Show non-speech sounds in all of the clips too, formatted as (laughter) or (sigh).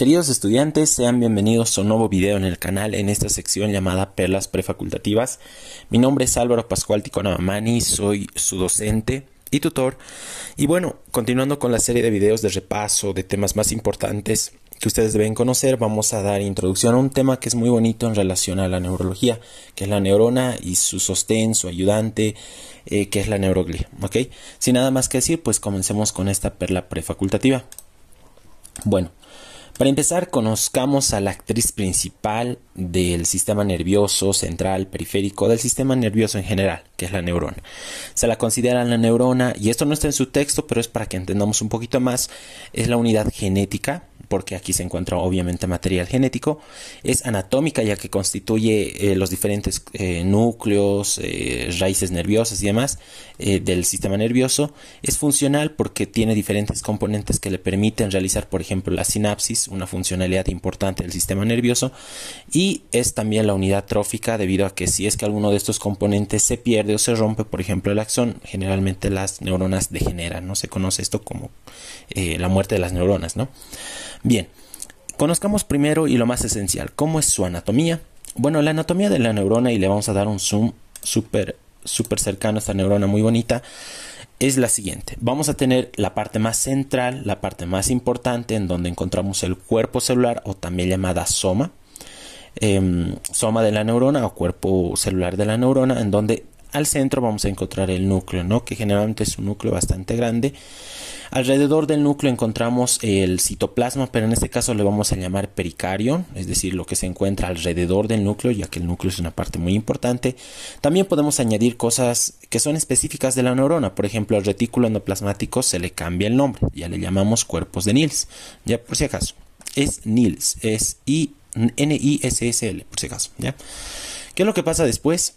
Queridos estudiantes, sean bienvenidos a un nuevo video en el canal en esta sección llamada Perlas Prefacultativas. Mi nombre es Álvaro Pascual Ticona soy su docente y tutor. Y bueno, continuando con la serie de videos de repaso de temas más importantes que ustedes deben conocer, vamos a dar introducción a un tema que es muy bonito en relación a la neurología, que es la neurona y su sostén, su ayudante, eh, que es la neuroglia. ¿Ok? Sin nada más que decir, pues comencemos con esta perla prefacultativa. Bueno. Para empezar, conozcamos a la actriz principal del sistema nervioso central, periférico, del sistema nervioso en general, que es la neurona. Se la considera la neurona, y esto no está en su texto, pero es para que entendamos un poquito más, es la unidad genética porque aquí se encuentra obviamente material genético, es anatómica ya que constituye eh, los diferentes eh, núcleos, eh, raíces nerviosas y demás del sistema nervioso, es funcional porque tiene diferentes componentes que le permiten realizar, por ejemplo, la sinapsis, una funcionalidad importante del sistema nervioso, y es también la unidad trófica debido a que si es que alguno de estos componentes se pierde o se rompe, por ejemplo, el axón, generalmente las neuronas degeneran, no se conoce esto como la muerte de las neuronas, ¿no? Bien, conozcamos primero y lo más esencial, cómo es su anatomía. Bueno, la anatomía de la neurona, y le vamos a dar un zoom súper cercano a esta neurona muy bonita, es la siguiente. Vamos a tener la parte más central, la parte más importante, en donde encontramos el cuerpo celular o también llamada soma. Em, soma de la neurona o cuerpo celular de la neurona, en donde al centro vamos a encontrar el núcleo, ¿no? que generalmente es un núcleo bastante grande. Alrededor del núcleo encontramos el citoplasma, pero en este caso le vamos a llamar pericario, es decir, lo que se encuentra alrededor del núcleo, ya que el núcleo es una parte muy importante. También podemos añadir cosas que son específicas de la neurona, por ejemplo, al retículo endoplasmático se le cambia el nombre, ya le llamamos cuerpos de Niels, ya por si acaso. Es Nils. es I N-I-S-S-L, por si acaso. ¿ya? ¿Qué es lo que pasa después?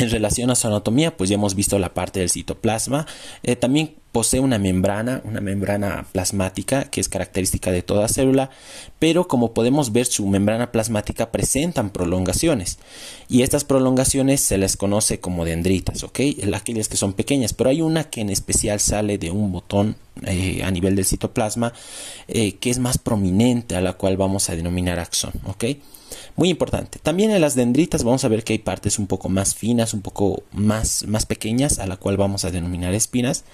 En relación a su anatomía, pues ya hemos visto la parte del citoplasma. Eh, también Posee una membrana, una membrana plasmática que es característica de toda célula, pero como podemos ver su membrana plasmática presentan prolongaciones y estas prolongaciones se les conoce como dendritas, ¿ok? Aquellas que son pequeñas, pero hay una que en especial sale de un botón eh, a nivel del citoplasma eh, que es más prominente a la cual vamos a denominar axón, ¿ok? Muy importante. También en las dendritas vamos a ver que hay partes un poco más finas, un poco más, más pequeñas, a la cual vamos a denominar espinas.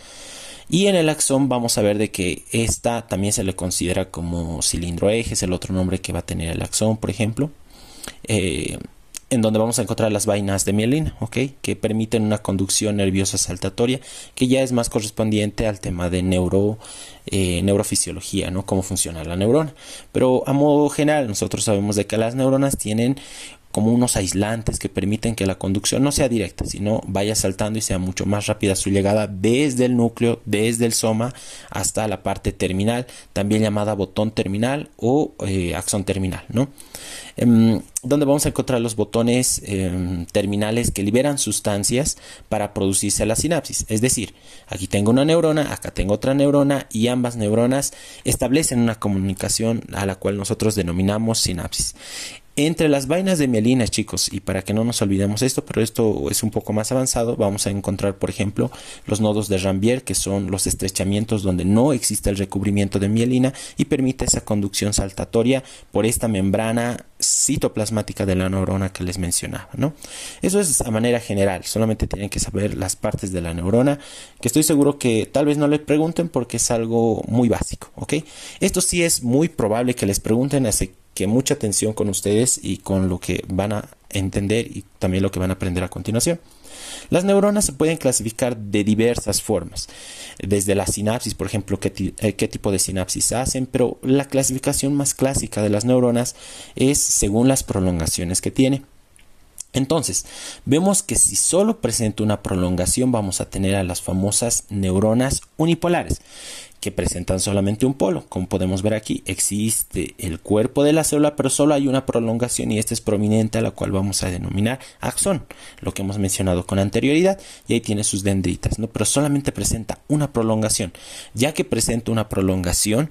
Y en el axón vamos a ver de que esta también se le considera como cilindro eje, es el otro nombre que va a tener el axón, por ejemplo. Eh, en donde vamos a encontrar las vainas de mielina, ¿ok? Que permiten una conducción nerviosa saltatoria, que ya es más correspondiente al tema de neuro, eh, neurofisiología, ¿no? Cómo funciona la neurona. Pero a modo general, nosotros sabemos de que las neuronas tienen como unos aislantes que permiten que la conducción no sea directa, sino vaya saltando y sea mucho más rápida su llegada desde el núcleo, desde el soma hasta la parte terminal, también llamada botón terminal o eh, axón terminal, ¿no? Em, donde vamos a encontrar los botones em, terminales que liberan sustancias para producirse la sinapsis. Es decir, aquí tengo una neurona, acá tengo otra neurona y ambas neuronas establecen una comunicación a la cual nosotros denominamos sinapsis. Entre las vainas de mielina, chicos, y para que no nos olvidemos esto, pero esto es un poco más avanzado, vamos a encontrar, por ejemplo, los nodos de Rambier, que son los estrechamientos donde no existe el recubrimiento de mielina y permite esa conducción saltatoria por esta membrana citoplasmática de la neurona que les mencionaba, ¿no? Eso es a manera general, solamente tienen que saber las partes de la neurona, que estoy seguro que tal vez no les pregunten porque es algo muy básico, ¿ok? Esto sí es muy probable que les pregunten, así que mucha atención con ustedes y con lo que van a entender y también lo que van a aprender a continuación. Las neuronas se pueden clasificar de diversas formas, desde la sinapsis, por ejemplo, qué, eh, qué, tipo de sinapsis hacen, pero la clasificación más clásica de las neuronas es según las prolongaciones que tiene. Entonces, vemos que si solo presenta una prolongación vamos a tener a las famosas neuronas unipolares, que presentan solamente un polo. Como podemos ver aquí, existe el cuerpo de la célula, pero solo hay una prolongación y esta es prominente a la cual vamos a denominar axón, lo que hemos mencionado con anterioridad, y ahí tiene sus dendritas, ¿no? pero solamente presenta una prolongación. Ya que presenta una prolongación,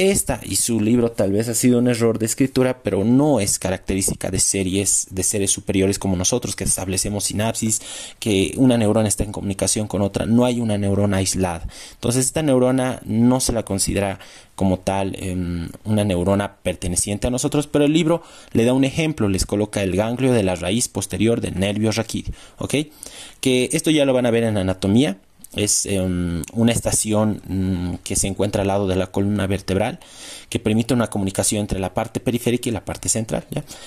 esta y su libro tal vez ha sido un error de escritura, pero no es característica de series, de seres superiores como nosotros, que establecemos sinapsis, que una neurona está en comunicación con otra. No hay una neurona aislada. Entonces, esta neurona no se la considera como tal em, una neurona perteneciente a nosotros, pero el libro le da un ejemplo, les coloca el ganglio de la raíz posterior del nervio raquídeo, Que esto ya lo van a ver en anatomía es em, una estación mm, que se encuentra al lado de la columna vertebral que permite una comunicación entre la parte periférica y la parte central.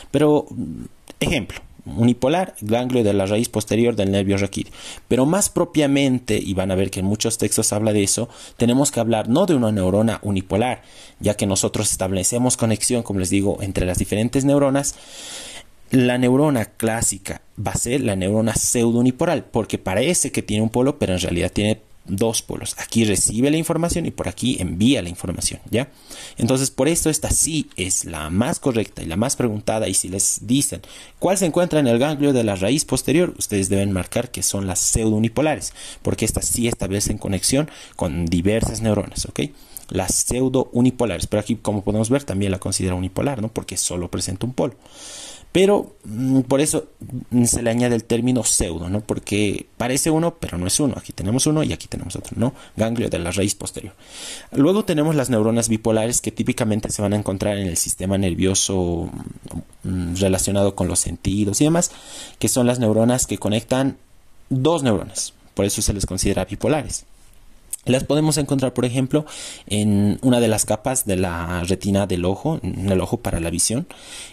Pero, mm, ejemplo, unipolar, ganglio de la raíz posterior del nervio raquídeo. Pero más propiamente, y van a ver que en muchos textos habla de eso, tenemos que hablar no de una neurona unipolar, ya que nosotros establecemos conexión, como les digo, entre las diferentes neuronas la neurona clásica va a ser la neurona pseudo-unipolar, porque parece que tiene un polo, pero en realidad tiene dos polos. Aquí recibe la información y por aquí envía la información, ¿ya? Entonces, por esto esta sí es la más correcta y la más preguntada. Y si les dicen cuál se encuentra en el ganglio de la raíz posterior, ustedes deben marcar que son las pseudounipolares, porque estas sí establecen conexión con diversas neuronas, ¿ok? Las pseudounipolares, pero aquí como podemos ver también la considera unipolar, ¿no? Porque solo presenta un polo. Pero mm, por eso mm, se le añade el término pseudo, ¿no? Porque parece uno, pero no es uno. Aquí tenemos uno y aquí tenemos otro, ¿no? Ganglio de la raíz posterior. Luego tenemos las neuronas bipolares que típicamente se van a encontrar en el sistema nervioso mm, relacionado con los sentidos y demás, que son las neuronas que conectan dos neuronas. Por eso se les considera bipolares. Las podemos encontrar, por ejemplo, en una de las capas de la retina del ojo, en el ojo para la visión,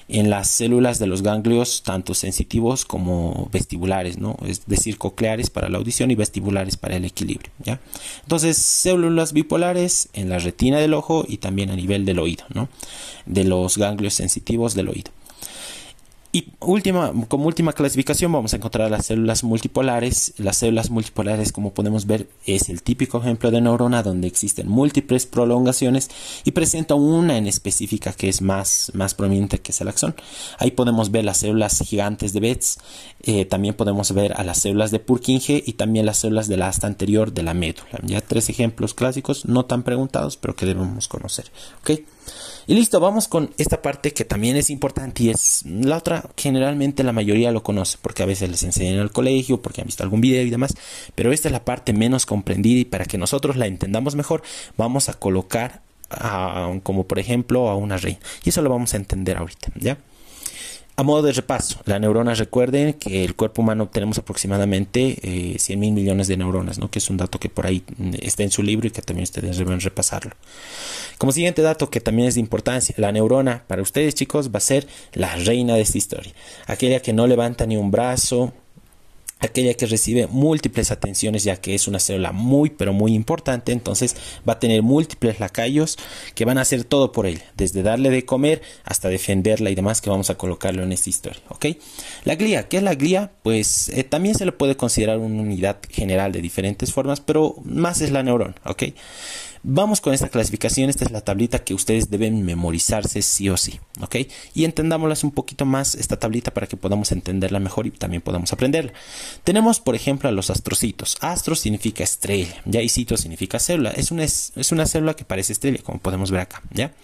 en las células de los ganglios, tanto sensitivos como vestibulares, ¿no? es decir, cocleares para la audición y vestibulares para el equilibrio. ¿ya? Entonces, células bipolares en la retina del ojo y también a nivel del oído, ¿no? de los ganglios sensitivos del oído. Y última, como última clasificación vamos a encontrar las células multipolares. Las células multipolares, como podemos ver, es el típico ejemplo de neurona donde existen múltiples prolongaciones y presenta una en específica que es más, más prominente que es el axón. Ahí podemos ver las células gigantes de Betz, eh, también podemos ver a las células de Purkinje y también las células de la asta anterior de la médula. Ya tres ejemplos clásicos, no tan preguntados, pero que debemos conocer. Y listo, vamos con esta parte que también es importante y es la otra, generalmente la mayoría lo conoce porque a veces les enseñan en el colegio, porque han visto algún video y demás, pero esta es la parte menos comprendida y para que nosotros la entendamos mejor vamos a colocar como por ejemplo a una reina y eso lo vamos a entender ahorita, ¿ya? A modo de repaso, la neurona, recuerden que el cuerpo humano tenemos aproximadamente 100 eh, mil millones de neuronas, ¿no? que es un dato que por ahí mm, está en su libro y que también ustedes deben repasarlo. Como siguiente dato que también es de importancia, la neurona para ustedes chicos va a ser la reina de esta historia, aquella que no levanta ni un brazo, aquella que recibe múltiples atenciones ya que es una célula muy pero muy importante entonces va a tener múltiples lacayos que van a hacer todo por él, desde darle de comer hasta defenderla y demás que vamos a colocarlo en esta historia ok la glía ¿qué es la glía? pues eh, también se le puede considerar una unidad general de diferentes formas pero más es la neurona ok Vamos con esta clasificación, esta es la tablita que ustedes deben memorizarse sí o sí, ¿ok? Y entendámoslas un poquito más esta tablita para que podamos entenderla mejor y también podamos aprenderla. Tenemos, por ejemplo, a los astrocitos. Astro significa estrella, ya y cito significa célula. Es una, es una célula que parece estrella, como podemos ver acá, ¿ya?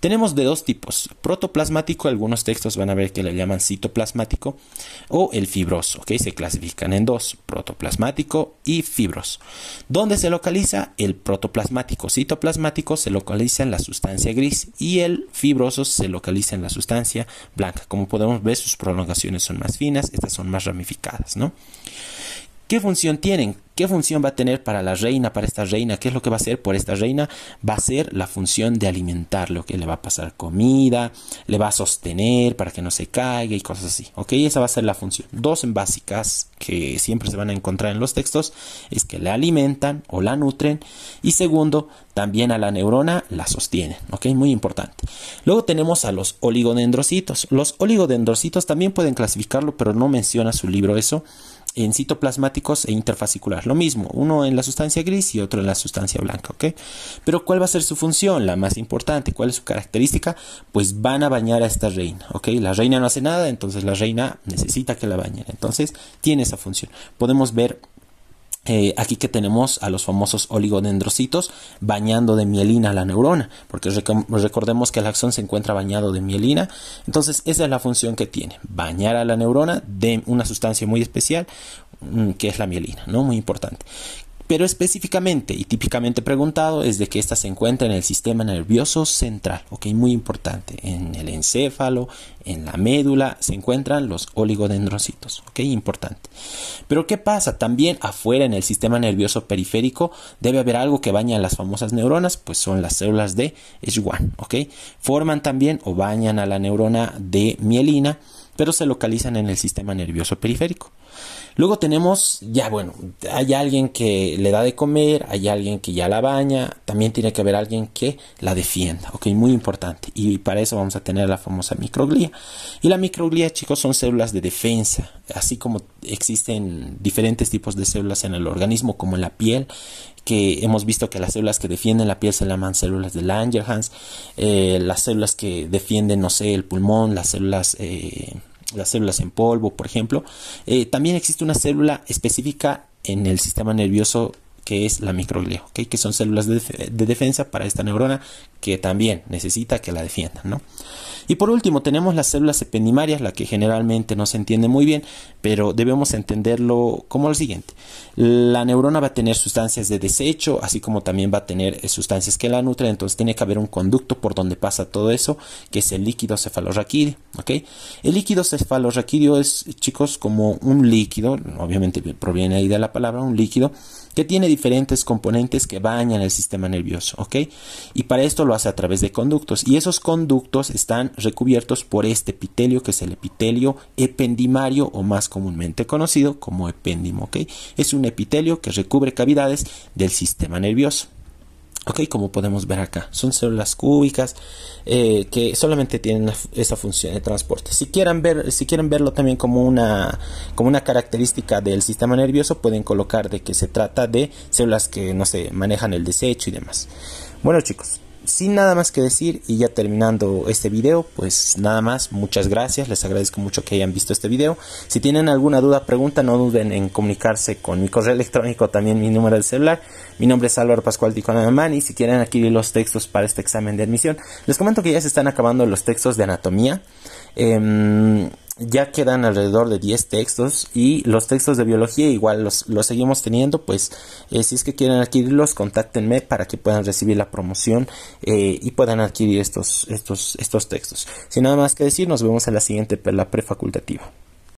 Tenemos de dos tipos, protoplasmático, algunos textos van a ver que le llaman citoplasmático, o el fibroso, ¿ok? Se clasifican en dos, protoplasmático y fibros. ¿Dónde se localiza? El protoplasmático citoplasmático. se localiza en la sustancia gris y el fibroso se localiza en la sustancia blanca. Como podemos ver, sus prolongaciones son más finas, estas son más ramificadas, ¿no? ¿Qué función tienen? ¿Qué función va a tener para la reina, para esta reina? ¿Qué es lo que va a hacer por esta reina? Va a ser la función de alimentar, lo que le va a pasar comida, le va a sostener para que no se caiga y cosas así. ¿Ok? Esa va a ser la función. Dos básicas que siempre se van a encontrar en los textos es que la alimentan o la nutren y segundo, también a la neurona la sostienen. ¿Ok? Muy importante. Luego tenemos a los oligodendrocitos. Los oligodendrocitos también pueden clasificarlo, pero no menciona su libro eso en citoplasmáticos e interfascicular. Lo mismo, uno en la sustancia gris y otro en la sustancia blanca, ¿ok? Pero ¿cuál va a ser su función? La más importante, ¿cuál es su característica? Pues van a bañar a esta reina, ¿ok? La reina no hace nada, entonces la reina necesita que la bañen. Entonces tiene esa función. Podemos ver eh, aquí que tenemos a los famosos oligodendrocitos bañando de mielina a la neurona, porque recordemos que el axón se encuentra bañado de mielina, entonces esa es la función que tiene, bañar a la neurona de una sustancia muy especial mm, que es la mielina, ¿no? Muy importante. Pero específicamente y típicamente preguntado es de que ésta se encuentra en el sistema nervioso central, ok, muy importante, en el encéfalo, en la médula, se encuentran los oligodendrocitos, ok, importante. Pero ¿qué pasa? También afuera en el sistema nervioso periférico debe haber algo que baña las famosas neuronas, pues son las células de Schwann, ok, forman también o bañan a la neurona de mielina, pero se localizan en el sistema nervioso periférico. Luego tenemos, ya bueno, hay alguien que le da de comer, hay alguien que ya la baña, también tiene que haber alguien que la defienda, ok, muy importante. Y para eso vamos a tener la famosa microglía. Y la microglía, chicos, son células de defensa, así como existen diferentes tipos de células en el organismo, como en la piel, que hemos visto que las células que defienden la piel se llaman células de Langerhans, eh, las células que defienden, no sé, el pulmón, las células... Eh, las células en polvo, por ejemplo. Eh, también existe una célula específica en el sistema nervioso que es la microglia, que son células de, defensa para esta neurona que también necesita que la defiendan. ¿no? Y por último tenemos las células ependimarias, la que generalmente no se entiende muy bien, pero debemos entenderlo como lo siguiente. La neurona va a tener sustancias de desecho, así como también va a tener eh, sustancias que la nutren, entonces tiene que haber un conducto por donde pasa todo eso, que es el líquido cefalorraquídeo. El líquido cefalorraquídeo es, chicos, como un líquido, obviamente proviene ahí de la palabra, un líquido que tiene diferentes componentes que bañan el sistema nervioso, ¿ok? Y para esto lo hace a través de conductos y esos conductos están recubiertos por este epitelio que es el epitelio ependimario o más comúnmente conocido como epéndimo, ¿ok? Es un epitelio que recubre cavidades del sistema nervioso. Ok, como podemos ver acá, son células cúbicas eh, que solamente tienen esa función de transporte. Si quieren, ver, si quieren verlo también como una, como una característica del sistema nervioso, pueden colocar de que se trata de células que, no sé, manejan el desecho y demás. Bueno chicos, sin nada más que decir y ya terminando este video, pues nada más, muchas gracias, les agradezco mucho que hayan visto este video. Si tienen alguna duda, pregunta, no duden en comunicarse con mi correo (laughs) electrónico, también mi número de celular. Mi nombre es Álvaro Pascual de y si quieren adquirir los textos para este examen de admisión, les comento que ya se están acabando los textos de anatomía. Em, ya quedan alrededor de 10 textos y los textos de biología igual los, seguimos teniendo pues eh, si es que quieren adquirirlos contáctenme para que puedan recibir la promoción eh, y puedan adquirir estos, estos, estos textos sin nada más que decir nos vemos en la siguiente la prefacultativa